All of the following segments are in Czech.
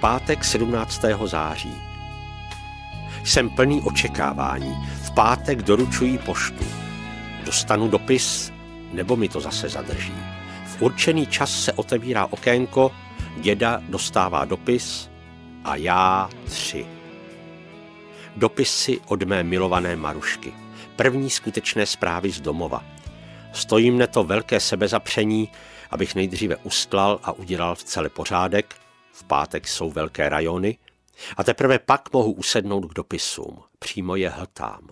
pátek 17. září. Jsem plný očekávání. V pátek doručuji poštu. Dostanu dopis, nebo mi to zase zadrží. V určený čas se otevírá okénko, děda dostává dopis a já tři. Dopisy od mé milované Marušky. První skutečné zprávy z domova. Stojí mne to velké sebezapření, abych nejdříve ustlal a udělal v celé pořádek, v pátek jsou velké rajony, a teprve pak mohu usednout k dopisům. Přímo je hltám.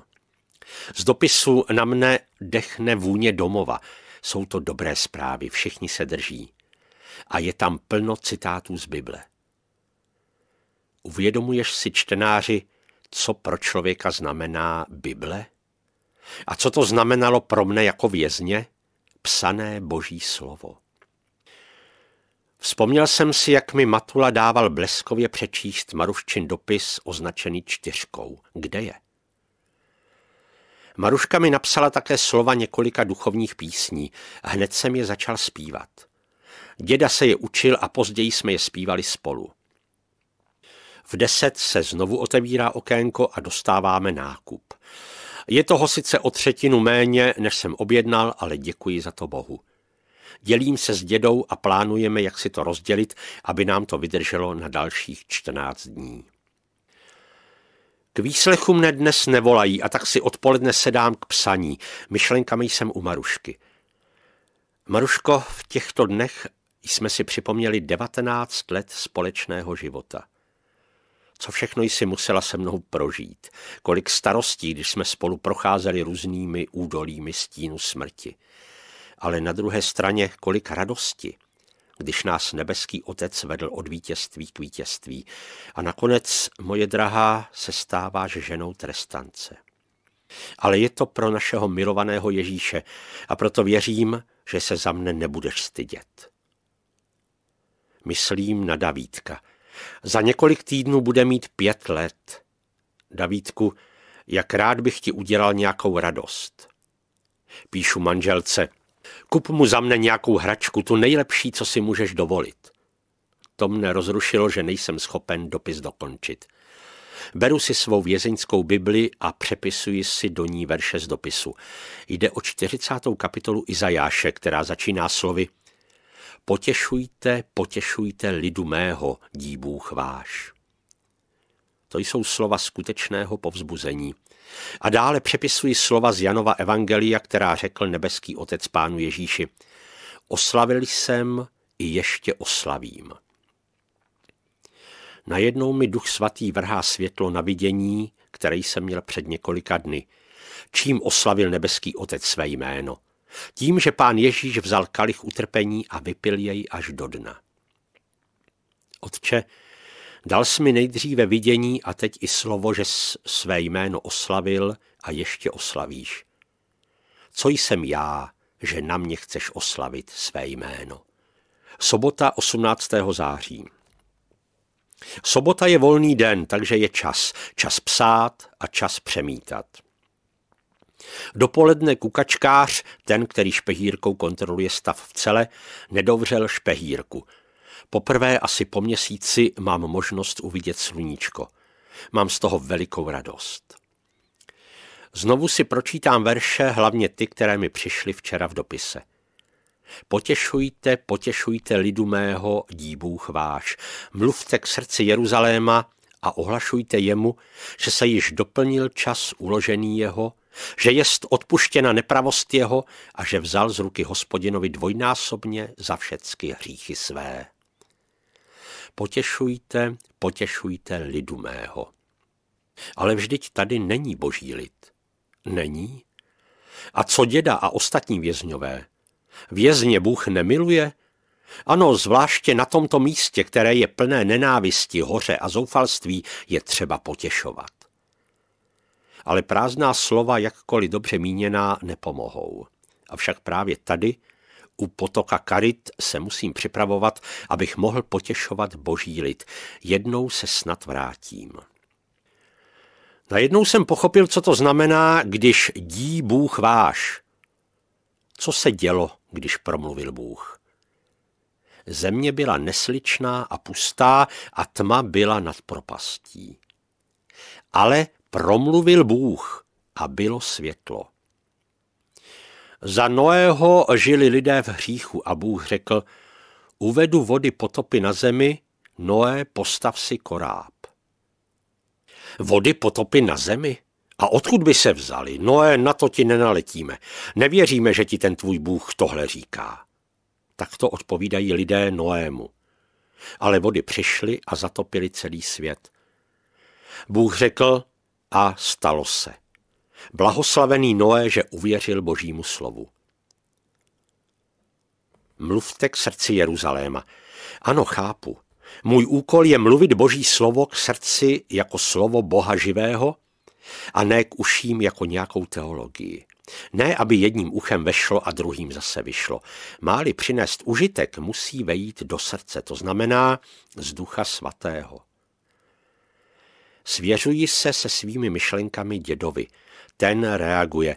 Z dopisu na mne dechne vůně domova. Jsou to dobré zprávy, všichni se drží. A je tam plno citátů z Bible. Uvědomuješ si, čtenáři, co pro člověka znamená Bible? A co to znamenalo pro mne jako vězně? Psané boží slovo. Vzpomněl jsem si, jak mi Matula dával bleskově přečíst Maruščin dopis označený čtyřkou. Kde je? Maruška mi napsala také slova několika duchovních písní. Hned jsem je začal zpívat. Děda se je učil a později jsme je zpívali spolu. V deset se znovu otevírá okénko a dostáváme nákup. Je toho sice o třetinu méně, než jsem objednal, ale děkuji za to Bohu. Dělím se s dědou a plánujeme, jak si to rozdělit, aby nám to vydrželo na dalších 14 dní. K výslechu mne dnes nevolají a tak si odpoledne sedám k psaní. Myšlenkami jsem u Marušky. Maruško, v těchto dnech jsme si připomněli 19 let společného života. Co všechno jsi musela se mnou prožít, kolik starostí, když jsme spolu procházeli různými údolími stínu smrti ale na druhé straně kolik radosti, když nás nebeský otec vedl od vítězství k vítězství. A nakonec, moje drahá, se stáváš ženou trestance. Ale je to pro našeho milovaného Ježíše a proto věřím, že se za mne nebudeš stydět. Myslím na Davídka. Za několik týdnů bude mít pět let. Davídku, jak rád bych ti udělal nějakou radost. Píšu manželce, Kup mu za mne nějakou hračku, tu nejlepší, co si můžeš dovolit. To mne rozrušilo, že nejsem schopen dopis dokončit. Beru si svou vězeňskou Bibli a přepisuji si do ní verše z dopisu. Jde o 40. kapitolu Izajáše, která začíná slovy Potěšujte, potěšujte lidu mého, díbůch váš. To jsou slova skutečného povzbuzení. A dále přepisuji slova z Janova Evangelia, která řekl nebeský otec pánu Ježíši. Oslavil jsem i ještě oslavím. Najednou mi duch svatý vrhá světlo na vidění, které jsem měl před několika dny. Čím oslavil nebeský otec své jméno? Tím, že pán Ježíš vzal kalich utrpení a vypil jej až do dna. Otče, Dal jsi mi nejdříve vidění a teď i slovo, že své jméno oslavil a ještě oslavíš. Co jsem já, že na mě chceš oslavit své jméno? Sobota 18. září. Sobota je volný den, takže je čas. Čas psát a čas přemítat. Dopoledne kukačkář, ten, který špehírkou kontroluje stav v cele, nedovřel špehírku – Poprvé asi po měsíci mám možnost uvidět sluníčko. Mám z toho velikou radost. Znovu si pročítám verše, hlavně ty, které mi přišly včera v dopise. Potěšujte, potěšujte lidu mého, díbůch váš. Mluvte k srdci Jeruzaléma a ohlašujte jemu, že se již doplnil čas uložený jeho, že jest odpuštěna nepravost jeho a že vzal z ruky hospodinovi dvojnásobně za všecky hříchy své potěšujte, potěšujte lidu mého. Ale vždyť tady není boží lid. Není? A co děda a ostatní vězňové? Vězně Bůh nemiluje? Ano, zvláště na tomto místě, které je plné nenávisti, hoře a zoufalství, je třeba potěšovat. Ale prázdná slova, jakkoliv dobře míněná, nepomohou. Avšak právě tady u potoka Karit se musím připravovat, abych mohl potěšovat boží lid. Jednou se snad vrátím. Najednou jsem pochopil, co to znamená, když dí Bůh váš. Co se dělo, když promluvil Bůh? Země byla nesličná a pustá a tma byla nad propastí. Ale promluvil Bůh a bylo světlo. Za Noého žili lidé v hříchu a Bůh řekl, uvedu vody potopy na zemi, Noé, postav si koráb. Vody potopy na zemi? A odkud by se vzali? Noé, na to ti nenaletíme. Nevěříme, že ti ten tvůj Bůh tohle říká. Tak to odpovídají lidé Noému. Ale vody přišly a zatopily celý svět. Bůh řekl a stalo se. Blahoslavený Noé, že uvěřil božímu slovu. Mluvte k srdci Jeruzaléma. Ano, chápu. Můj úkol je mluvit boží slovo k srdci jako slovo Boha živého a ne k uším jako nějakou teologii. Ne, aby jedním uchem vešlo a druhým zase vyšlo. Máli přinést užitek, musí vejít do srdce, to znamená z ducha svatého. Svěřuji se se svými myšlenkami dědovi – ten reaguje.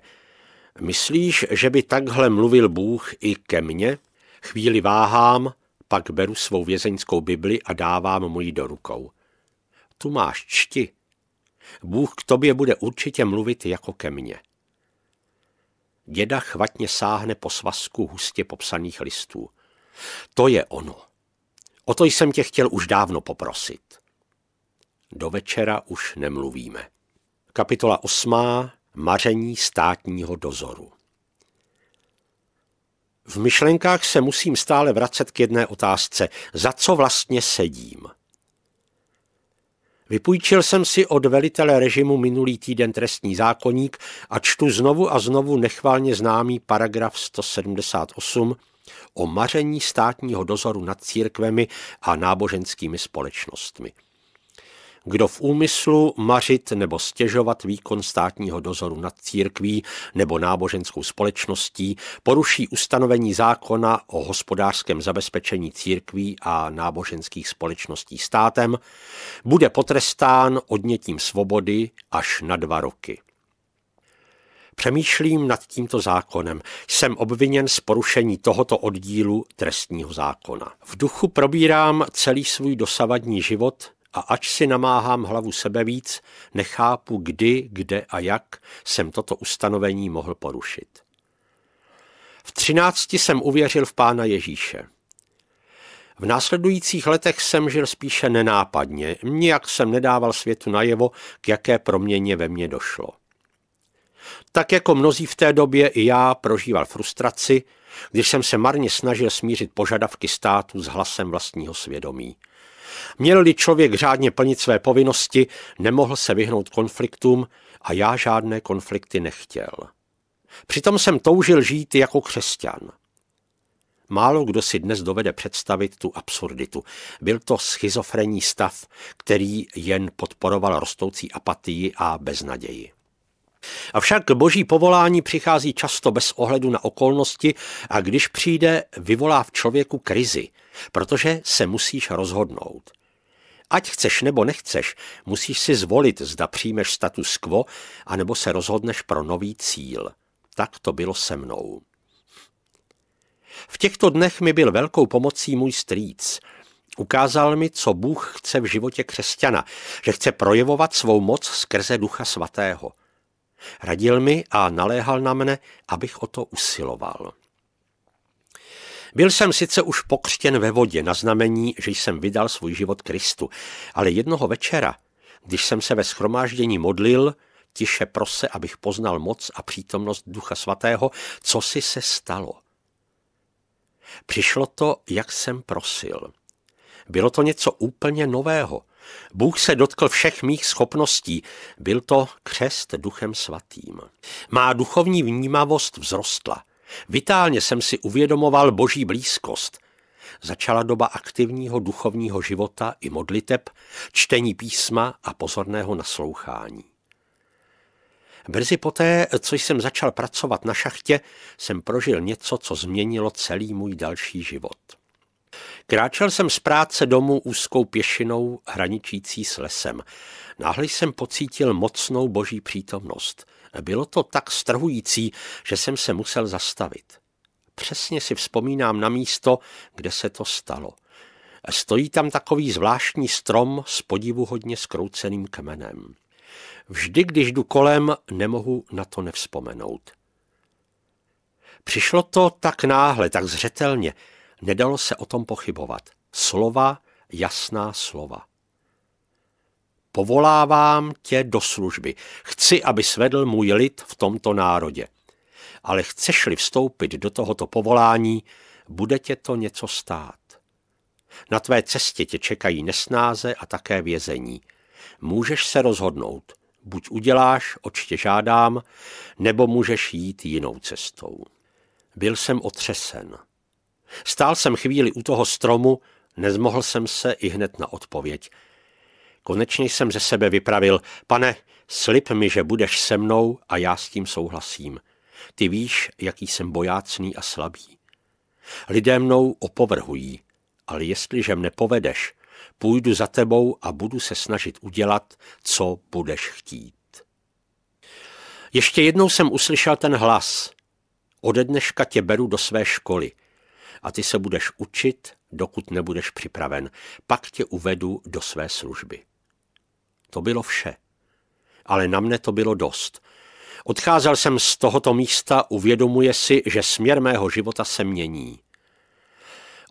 Myslíš, že by takhle mluvil Bůh i ke mně? Chvíli váhám, pak beru svou vězeňskou Bibli a dávám mu ji do rukou. Tu máš čti. Bůh k tobě bude určitě mluvit jako ke mně. Děda chvatně sáhne po svazku hustě popsaných listů. To je ono. O to jsem tě chtěl už dávno poprosit. Do večera už nemluvíme. Kapitola 8. Maření státního dozoru. V myšlenkách se musím stále vracet k jedné otázce. Za co vlastně sedím? Vypůjčil jsem si od velitele režimu minulý týden trestní zákoník a čtu znovu a znovu nechválně známý paragraf 178 o maření státního dozoru nad církvemi a náboženskými společnostmi. Kdo v úmyslu mařit nebo stěžovat výkon státního dozoru nad církví nebo náboženskou společností poruší ustanovení zákona o hospodářském zabezpečení církví a náboženských společností státem, bude potrestán odnětím svobody až na dva roky. Přemýšlím nad tímto zákonem. Jsem obviněn z porušení tohoto oddílu trestního zákona. V duchu probírám celý svůj dosavadní život a ač si namáhám hlavu sebe víc, nechápu kdy, kde a jak jsem toto ustanovení mohl porušit. V třinácti jsem uvěřil v pána Ježíše. V následujících letech jsem žil spíše nenápadně, nijak jsem nedával světu najevo, k jaké proměně ve mně došlo. Tak jako mnozí v té době i já prožíval frustraci, když jsem se marně snažil smířit požadavky státu s hlasem vlastního svědomí – Měl-li člověk řádně plnit své povinnosti, nemohl se vyhnout konfliktům a já žádné konflikty nechtěl. Přitom jsem toužil žít jako křesťan. Málo kdo si dnes dovede představit tu absurditu. Byl to schizofrenní stav, který jen podporoval rostoucí apatii a beznaději. Avšak boží povolání přichází často bez ohledu na okolnosti a když přijde, vyvolá v člověku krizi, protože se musíš rozhodnout. Ať chceš nebo nechceš, musíš si zvolit, zda přijmeš status quo, anebo se rozhodneš pro nový cíl. Tak to bylo se mnou. V těchto dnech mi byl velkou pomocí můj strýc. Ukázal mi, co Bůh chce v životě křesťana, že chce projevovat svou moc skrze Ducha Svatého – Radil mi a naléhal na mne, abych o to usiloval. Byl jsem sice už pokřtěn ve vodě na znamení, že jsem vydal svůj život Kristu, ale jednoho večera, když jsem se ve schromáždění modlil, tiše prose, abych poznal moc a přítomnost Ducha Svatého, co si se stalo. Přišlo to, jak jsem prosil. Bylo to něco úplně nového, Bůh se dotkl všech mých schopností. Byl to křest duchem svatým. Má duchovní vnímavost vzrostla. Vitálně jsem si uvědomoval boží blízkost. Začala doba aktivního duchovního života i modliteb, čtení písma a pozorného naslouchání. Brzy poté, co jsem začal pracovat na šachtě, jsem prožil něco, co změnilo celý můj další život. Kráčel jsem z práce domů úzkou pěšinou hraničící s lesem. Náhle jsem pocítil mocnou boží přítomnost. Bylo to tak strhující, že jsem se musel zastavit. Přesně si vzpomínám na místo, kde se to stalo. Stojí tam takový zvláštní strom s podivuhodně skrouceným kmenem. Vždy, když jdu kolem, nemohu na to nevzpomenout. Přišlo to tak náhle, tak zřetelně, Nedalo se o tom pochybovat. Slova, jasná slova. Povolávám tě do služby. Chci, aby svedl můj lid v tomto národě. Ale chceš-li vstoupit do tohoto povolání, bude tě to něco stát. Na tvé cestě tě čekají nesnáze a také vězení. Můžeš se rozhodnout, buď uděláš, oč tě žádám, nebo můžeš jít jinou cestou. Byl jsem otřesen. Stál jsem chvíli u toho stromu, nezmohl jsem se i hned na odpověď. Konečně jsem ze sebe vypravil, pane, slib mi, že budeš se mnou a já s tím souhlasím. Ty víš, jaký jsem bojácný a slabý. Lidé mnou opovrhují, ale jestliže mne povedeš, půjdu za tebou a budu se snažit udělat, co budeš chtít. Ještě jednou jsem uslyšel ten hlas. Ode dneška tě beru do své školy a ty se budeš učit, dokud nebudeš připraven. Pak tě uvedu do své služby. To bylo vše. Ale na mne to bylo dost. Odcházel jsem z tohoto místa, uvědomuje si, že směr mého života se mění.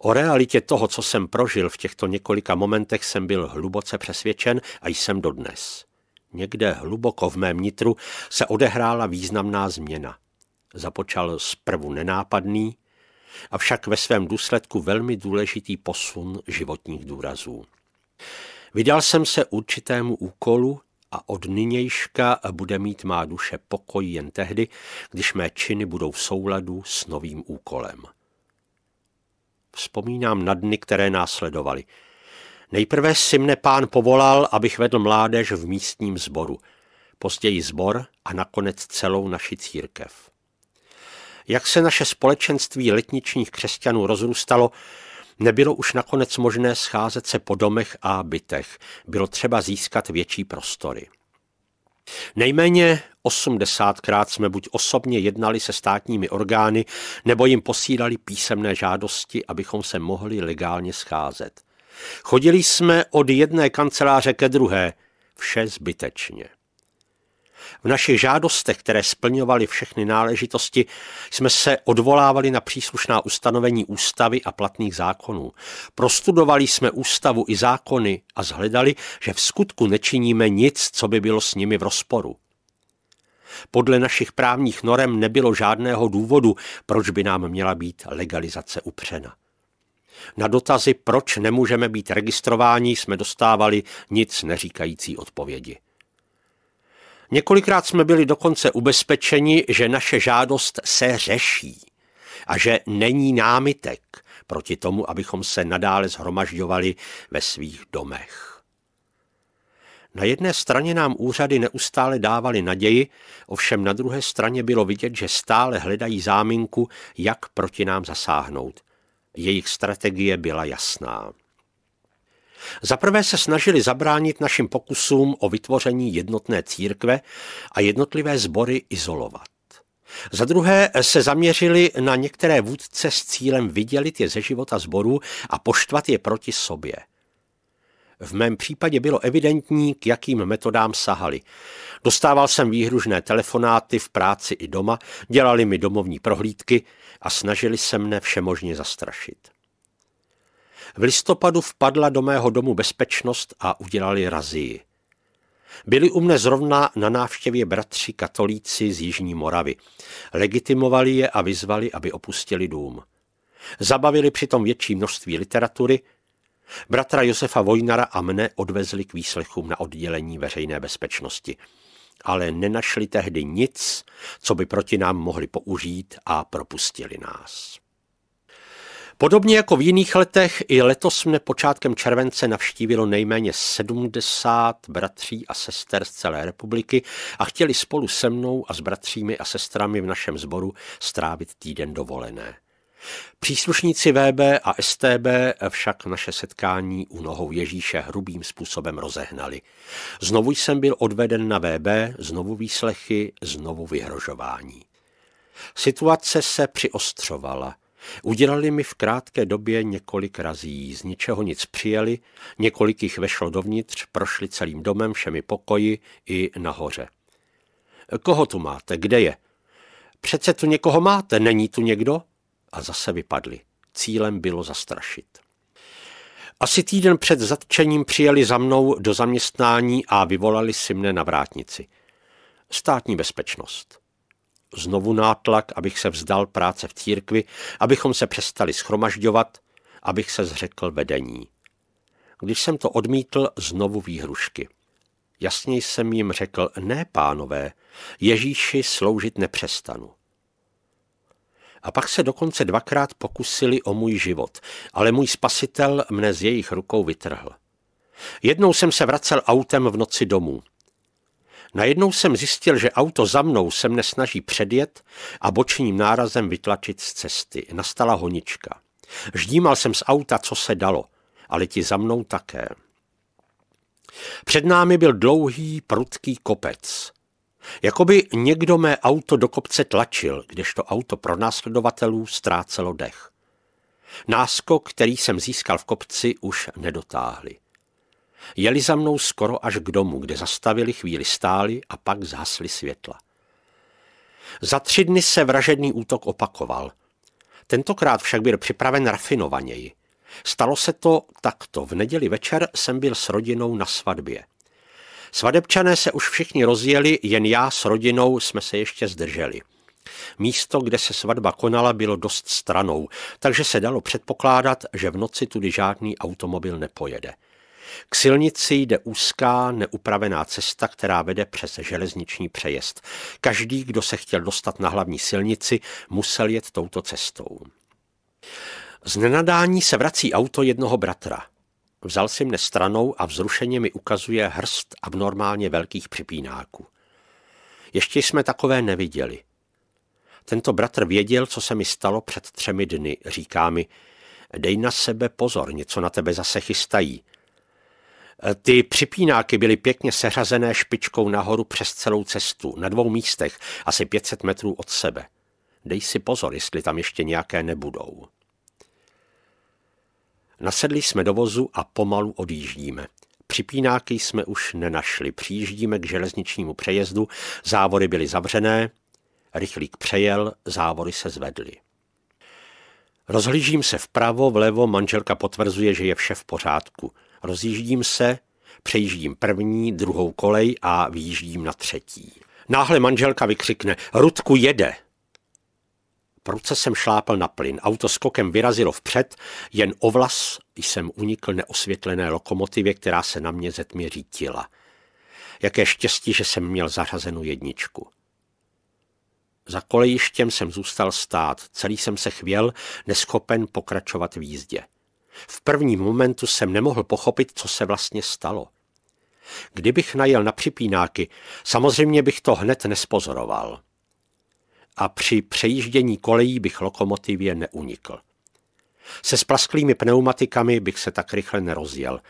O realitě toho, co jsem prožil v těchto několika momentech, jsem byl hluboce přesvědčen a jsem dodnes. Někde hluboko v mém nitru se odehrála významná změna. Započal zprvu nenápadný, avšak ve svém důsledku velmi důležitý posun životních důrazů. Vydal jsem se určitému úkolu a od nynějška bude mít má duše pokoj jen tehdy, když mé činy budou v souladu s novým úkolem. Vzpomínám na dny, které následovaly. Nejprve si mne pán povolal, abych vedl mládež v místním sboru, později zbor a nakonec celou naši církev jak se naše společenství letničních křesťanů rozrůstalo, nebylo už nakonec možné scházet se po domech a bytech. Bylo třeba získat větší prostory. Nejméně 80krát jsme buď osobně jednali se státními orgány, nebo jim posílali písemné žádosti, abychom se mohli legálně scházet. Chodili jsme od jedné kanceláře ke druhé, vše zbytečně. V našich žádostech, které splňovaly všechny náležitosti, jsme se odvolávali na příslušná ustanovení ústavy a platných zákonů. Prostudovali jsme ústavu i zákony a zhledali, že v skutku nečiníme nic, co by bylo s nimi v rozporu. Podle našich právních norem nebylo žádného důvodu, proč by nám měla být legalizace upřena. Na dotazy, proč nemůžeme být registrováni, jsme dostávali nic neříkající odpovědi. Několikrát jsme byli dokonce ubezpečeni, že naše žádost se řeší a že není námitek proti tomu, abychom se nadále zhromažďovali ve svých domech. Na jedné straně nám úřady neustále dávaly naději, ovšem na druhé straně bylo vidět, že stále hledají záminku, jak proti nám zasáhnout. Jejich strategie byla jasná. Zaprvé se snažili zabránit našim pokusům o vytvoření jednotné církve a jednotlivé sbory izolovat. Za druhé se zaměřili na některé vůdce s cílem vydělit je ze života sborů a poštvat je proti sobě. V mém případě bylo evidentní, k jakým metodám sahali. Dostával jsem výhružné telefonáty v práci i doma, dělali mi domovní prohlídky a snažili se mne všemožně zastrašit. V listopadu vpadla do mého domu bezpečnost a udělali razii. Byli u mne zrovna na návštěvě bratři katolíci z Jižní Moravy. Legitimovali je a vyzvali, aby opustili dům. Zabavili přitom větší množství literatury. Bratra Josefa Vojnara a mne odvezli k výslechům na oddělení veřejné bezpečnosti. Ale nenašli tehdy nic, co by proti nám mohli použít a propustili nás. Podobně jako v jiných letech, i letos mne počátkem července navštívilo nejméně 70 bratří a sester z celé republiky a chtěli spolu se mnou a s bratřími a sestrami v našem sboru strávit týden dovolené. Příslušníci VB a STB však naše setkání u nohou Ježíše hrubým způsobem rozehnali. Znovu jsem byl odveden na VB, znovu výslechy, znovu vyhrožování. Situace se přiostřovala – Udělali mi v krátké době několik razí, z ničeho nic přijeli, několik jich vešlo dovnitř, prošli celým domem, všemi pokoji i nahoře. Koho tu máte? Kde je? Přece tu někoho máte, není tu někdo? A zase vypadli. Cílem bylo zastrašit. Asi týden před zatčením přijeli za mnou do zaměstnání a vyvolali si mne na vrátnici. Státní bezpečnost znovu nátlak, abych se vzdal práce v církvi, abychom se přestali schromažďovat, abych se zřekl vedení. Když jsem to odmítl, znovu výhrušky. Jasně jsem jim řekl, ne, pánové, Ježíši sloužit nepřestanu. A pak se dokonce dvakrát pokusili o můj život, ale můj spasitel mne z jejich rukou vytrhl. Jednou jsem se vracel autem v noci domů. Najednou jsem zjistil, že auto za mnou se mne snaží předjet a bočním nárazem vytlačit z cesty. Nastala honička. Ždímal jsem z auta, co se dalo, ale ti za mnou také. Před námi byl dlouhý, prudký kopec. Jakoby někdo mé auto do kopce tlačil, kdežto auto pro následovatelů ztrácelo dech. Náskok, který jsem získal v kopci, už nedotáhli. Jeli za mnou skoro až k domu, kde zastavili chvíli stáli a pak zhasli světla. Za tři dny se vražedný útok opakoval. Tentokrát však byl připraven rafinovaněji. Stalo se to takto. V neděli večer jsem byl s rodinou na svatbě. Svadebčané se už všichni rozjeli, jen já s rodinou jsme se ještě zdrželi. Místo, kde se svatba konala, bylo dost stranou, takže se dalo předpokládat, že v noci tudy žádný automobil nepojede. K silnici jde úzká, neupravená cesta, která vede přes železniční přejezd. Každý, kdo se chtěl dostat na hlavní silnici, musel jet touto cestou. Z nenadání se vrací auto jednoho bratra. Vzal si mne stranou a vzrušeně mi ukazuje hrst abnormálně velkých připínáků. Ještě jsme takové neviděli. Tento bratr věděl, co se mi stalo před třemi dny. Říká mi, dej na sebe pozor, něco na tebe zase chystají. Eh, ty připínáky byly pěkně seřazené špičkou nahoru přes celou cestu, na dvou místech, asi 500 metrů od sebe. Dej si pozor, jestli tam ještě nějaké nebudou. Nasedli jsme do vozu a pomalu odjíždíme. Připínáky jsme už nenašli. Přijíždíme k železničnímu přejezdu, závory byly zavřené, rychlík přejel, závory se zvedly. Rozhlížím se vpravo, vlevo, manželka potvrzuje, že je vše v pořádku – Rozjíždím se, přejíždím první, druhou kolej a výjíždím na třetí. Náhle manželka vykřikne, Rudku jede! Prudce jsem šlápl na plyn, auto skokem vyrazilo vpřed, jen ovlas jsem unikl neosvětlené lokomotivě, která se na mě tmě řítila. Jaké štěstí, že jsem měl zařazenou jedničku. Za kolejištěm jsem zůstal stát, celý jsem se chvěl, neschopen pokračovat v jízdě. V prvním momentu jsem nemohl pochopit, co se vlastně stalo. Kdybych najel na připínáky, samozřejmě bych to hned nespozoroval. A při přejíždění kolejí bych lokomotivě neunikl. Se splasklými pneumatikami bych se tak rychle nerozjel.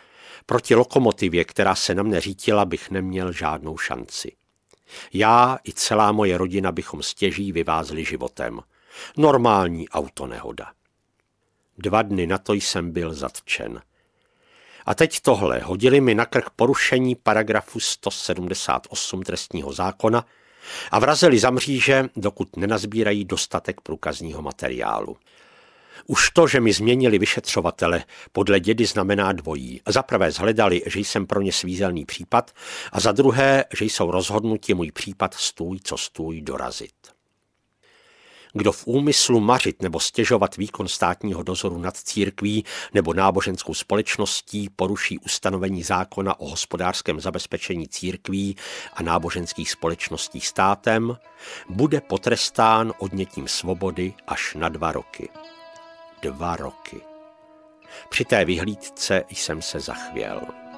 Proti lokomotivě, která se na mne řítila, bych neměl žádnou šanci. Já i celá moje rodina bychom stěží vyvázli životem. Normální autonehoda. Dva dny na to jsem byl zatčen. A teď tohle, hodili mi na krk porušení paragrafu 178 trestního zákona a vrazili za mříže, dokud nenazbírají dostatek průkazního materiálu. Už to, že mi změnili vyšetřovatele, podle dědy znamená dvojí. Za prvé zhledali, že jsem pro ně svízelný případ a za druhé, že jsou rozhodnuti můj případ stůj co stůj dorazit. Kdo v úmyslu mařit nebo stěžovat výkon státního dozoru nad církví nebo náboženskou společností poruší ustanovení zákona o hospodářském zabezpečení církví a náboženských společností státem, bude potrestán odnětím svobody až na dva roky. Dva roky. Při té vyhlídce jsem se zachvěl.